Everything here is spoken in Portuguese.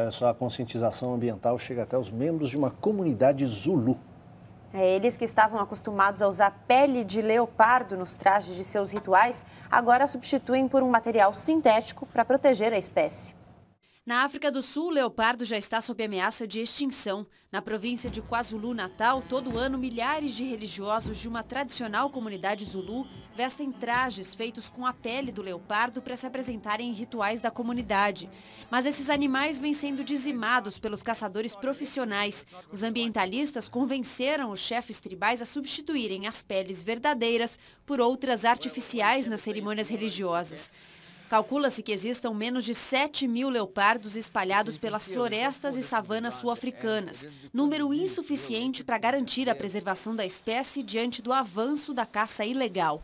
olha só, a conscientização ambiental chega até os membros de uma comunidade Zulu. É, eles que estavam acostumados a usar pele de leopardo nos trajes de seus rituais, agora substituem por um material sintético para proteger a espécie. Na África do Sul, o leopardo já está sob ameaça de extinção. Na província de KwaZulu-Natal, todo ano, milhares de religiosos de uma tradicional comunidade zulu vestem trajes feitos com a pele do leopardo para se apresentarem em rituais da comunidade. Mas esses animais vêm sendo dizimados pelos caçadores profissionais. Os ambientalistas convenceram os chefes tribais a substituírem as peles verdadeiras por outras artificiais nas cerimônias religiosas. Calcula-se que existam menos de 7 mil leopardos espalhados pelas é florestas e savanas sul-africanas, é, é, número insuficiente para garantir a preservação da espécie diante do avanço da caça ilegal.